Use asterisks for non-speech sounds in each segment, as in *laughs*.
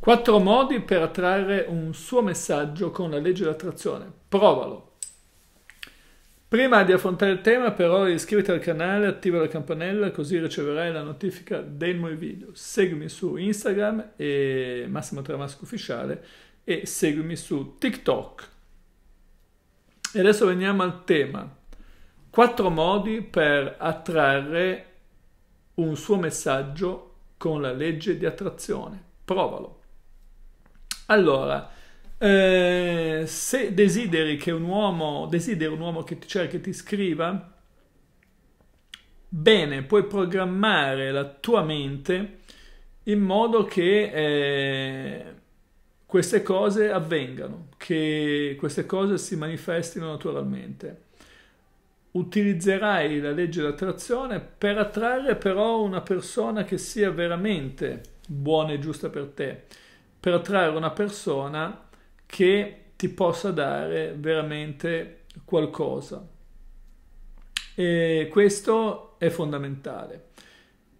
Quattro modi per attrarre un suo messaggio con la legge dell'attrazione. Provalo. Prima di affrontare il tema però iscriviti al canale, attiva la campanella così riceverai la notifica dei nuovi video. Seguimi su Instagram e Massimo Tramasco Ufficiale e seguimi su TikTok. E adesso veniamo al tema. Quattro modi per attrarre un suo messaggio con la legge di attrazione. Provalo. Allora, eh, se desideri che un uomo, desideri un uomo che ti cerchi e ti scriva, bene, puoi programmare la tua mente in modo che eh, queste cose avvengano, che queste cose si manifestino naturalmente. Utilizzerai la legge d'attrazione per attrarre però una persona che sia veramente buona e giusta per te per attrarre una persona che ti possa dare veramente qualcosa. E questo è fondamentale.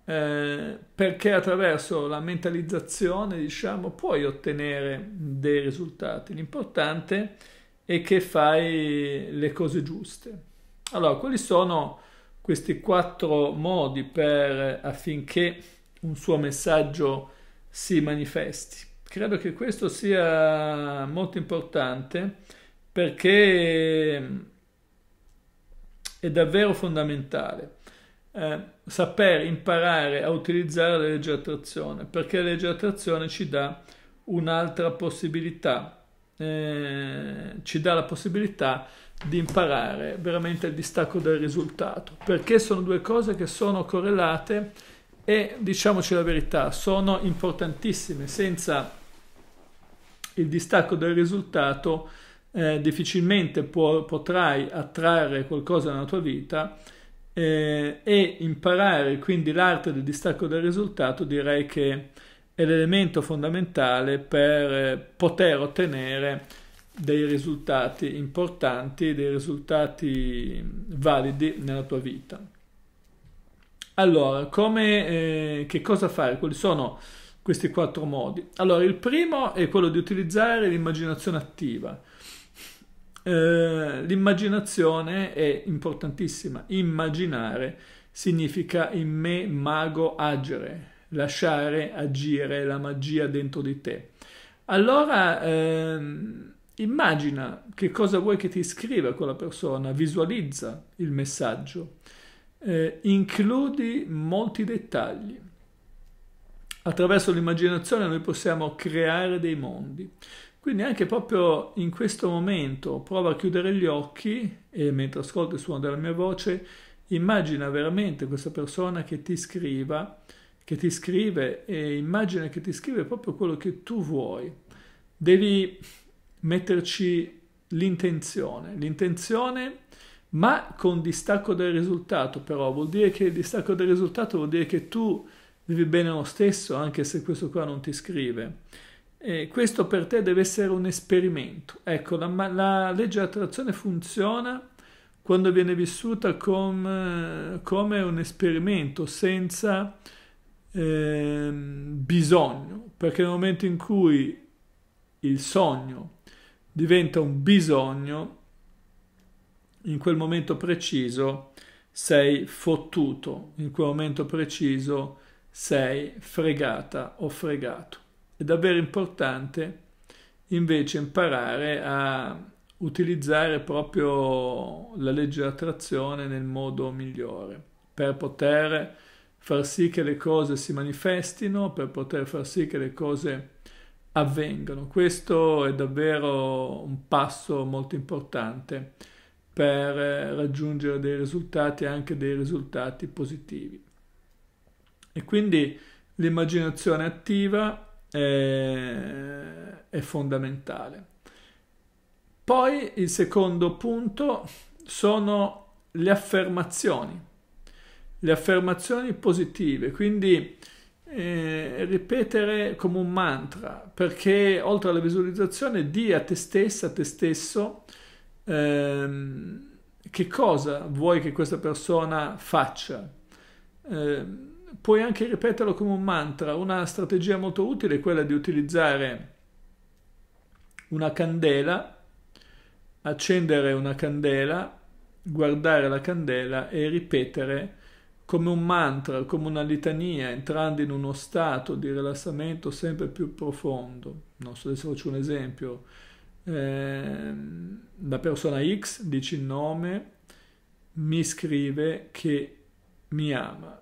Eh, perché attraverso la mentalizzazione diciamo puoi ottenere dei risultati l'importante è che fai le cose giuste allora quali sono questi quattro modi per affinché un suo messaggio si manifesti Credo che questo sia molto importante perché eh, è davvero fondamentale eh, saper imparare a utilizzare la legge attrazione perché la legge attrazione ci dà un'altra possibilità, eh, ci dà la possibilità di imparare veramente il distacco dal risultato, perché sono due cose che sono correlate e diciamoci la verità, sono importantissime, senza il distacco dal risultato eh, difficilmente può, potrai attrarre qualcosa nella tua vita eh, e imparare quindi l'arte del distacco dal risultato direi che è l'elemento fondamentale per eh, poter ottenere dei risultati importanti, dei risultati validi nella tua vita. Allora, come, eh, che cosa fare? Quali sono questi quattro modi. Allora, il primo è quello di utilizzare l'immaginazione attiva. Eh, l'immaginazione è importantissima. Immaginare significa in me mago agere, lasciare agire la magia dentro di te. Allora, ehm, immagina che cosa vuoi che ti scriva quella persona, visualizza il messaggio, eh, includi molti dettagli attraverso l'immaginazione noi possiamo creare dei mondi. Quindi anche proprio in questo momento prova a chiudere gli occhi e mentre ascolti il suono della mia voce immagina veramente questa persona che ti scriva, che ti scrive e immagina che ti scrive proprio quello che tu vuoi. Devi metterci l'intenzione, l'intenzione ma con distacco dal risultato però, vuol dire che il distacco dal risultato vuol dire che tu vivi bene lo stesso anche se questo qua non ti scrive. E questo per te deve essere un esperimento. Ecco, la, la legge dell'attrazione funziona quando viene vissuta com, come un esperimento, senza eh, bisogno, perché nel momento in cui il sogno diventa un bisogno, in quel momento preciso sei fottuto, in quel momento preciso sei fregata o fregato. È davvero importante invece imparare a utilizzare proprio la legge dell'attrazione nel modo migliore per poter far sì che le cose si manifestino, per poter far sì che le cose avvengano. Questo è davvero un passo molto importante per raggiungere dei risultati, anche dei risultati positivi. E quindi l'immaginazione attiva è, è fondamentale. Poi il secondo punto sono le affermazioni, le affermazioni positive, quindi eh, ripetere come un mantra, perché oltre alla visualizzazione di a te stessa, a te stesso, ehm, che cosa vuoi che questa persona faccia. Eh, puoi anche ripeterlo come un mantra. Una strategia molto utile è quella di utilizzare una candela, accendere una candela, guardare la candela e ripetere come un mantra, come una litania, entrando in uno stato di rilassamento sempre più profondo. Non so, se faccio un esempio. Ehm, la persona X dice il nome, mi scrive che mi ama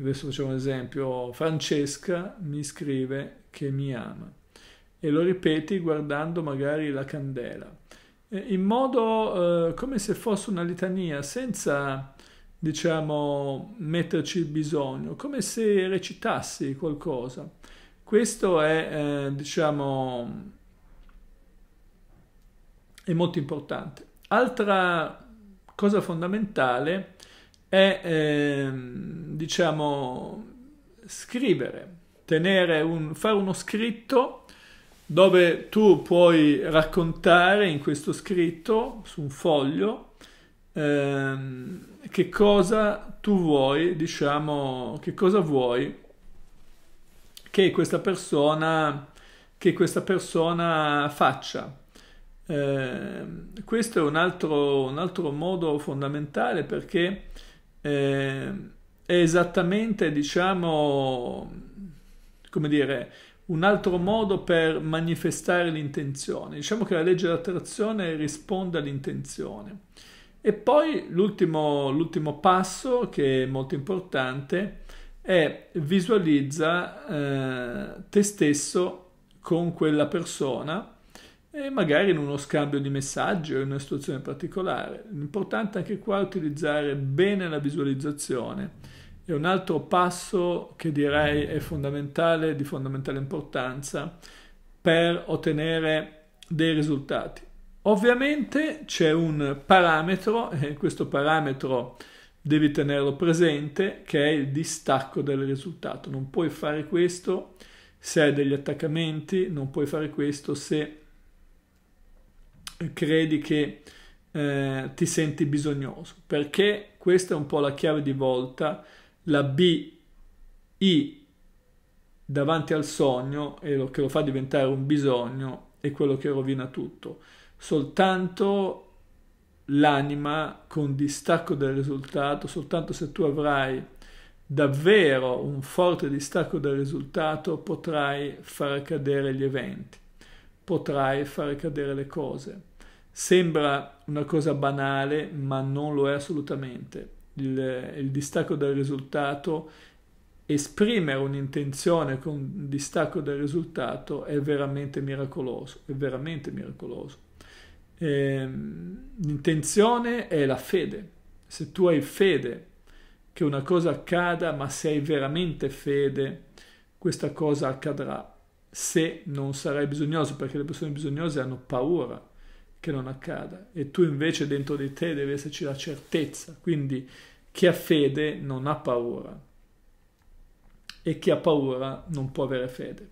adesso facciamo un esempio, Francesca mi scrive che mi ama e lo ripeti guardando magari la candela, eh, in modo eh, come se fosse una litania, senza diciamo metterci il bisogno, come se recitassi qualcosa. Questo è eh, diciamo è molto importante. Altra cosa fondamentale è è, eh, diciamo, scrivere, tenere un, fare uno scritto dove tu puoi raccontare in questo scritto, su un foglio, eh, che cosa tu vuoi, diciamo, che cosa vuoi che questa persona, che questa persona faccia. Eh, questo è un altro, un altro modo fondamentale perché eh, è esattamente, diciamo, come dire, un altro modo per manifestare l'intenzione. Diciamo che la legge dell'attrazione risponde all'intenzione. E poi l'ultimo, passo, che è molto importante, è visualizza eh, te stesso con quella persona e magari in uno scambio di messaggi o in una situazione particolare. L'importante anche qua è utilizzare bene la visualizzazione. E un altro passo che direi è fondamentale, di fondamentale importanza, per ottenere dei risultati. Ovviamente c'è un parametro, *laughs* e questo parametro devi tenerlo presente, che è il distacco del risultato. Non puoi fare questo se hai degli attaccamenti, non puoi fare questo se credi che eh, ti senti bisognoso, perché questa è un po' la chiave di volta, la B, I davanti al sogno e lo, che lo fa diventare un bisogno è quello che rovina tutto. Soltanto l'anima con distacco dal risultato, soltanto se tu avrai davvero un forte distacco dal risultato potrai far accadere gli eventi potrai fare cadere le cose. Sembra una cosa banale, ma non lo è assolutamente. Il, il distacco dal risultato, esprimere un'intenzione con distacco dal risultato è veramente miracoloso, è veramente miracoloso. Ehm, l'intenzione è la fede. Se tu hai fede che una cosa accada, ma se hai veramente fede, questa cosa accadrà se non sarai bisognoso, perché le persone bisognose hanno paura che non accada e tu invece dentro di te deve esserci la certezza, quindi chi ha fede non ha paura e chi ha paura non può avere fede.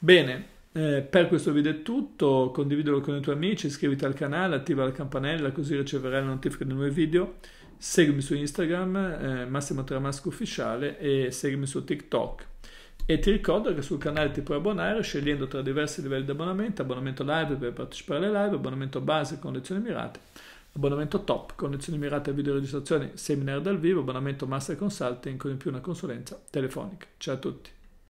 Bene, eh, per questo video è tutto, condividilo con i tuoi amici, iscriviti al canale, attiva la campanella così riceverai la notifica dei nuovi video, seguimi su Instagram, eh, Massimo Tramasco Ufficiale e seguimi su TikTok. E ti ricordo che sul canale ti puoi abbonare scegliendo tra diversi livelli di abbonamento, abbonamento live per partecipare alle live, abbonamento base con lezioni mirate, abbonamento top con lezioni mirate a video videoregistrazioni, seminar dal vivo, abbonamento master consulting con in più una consulenza telefonica. Ciao a tutti!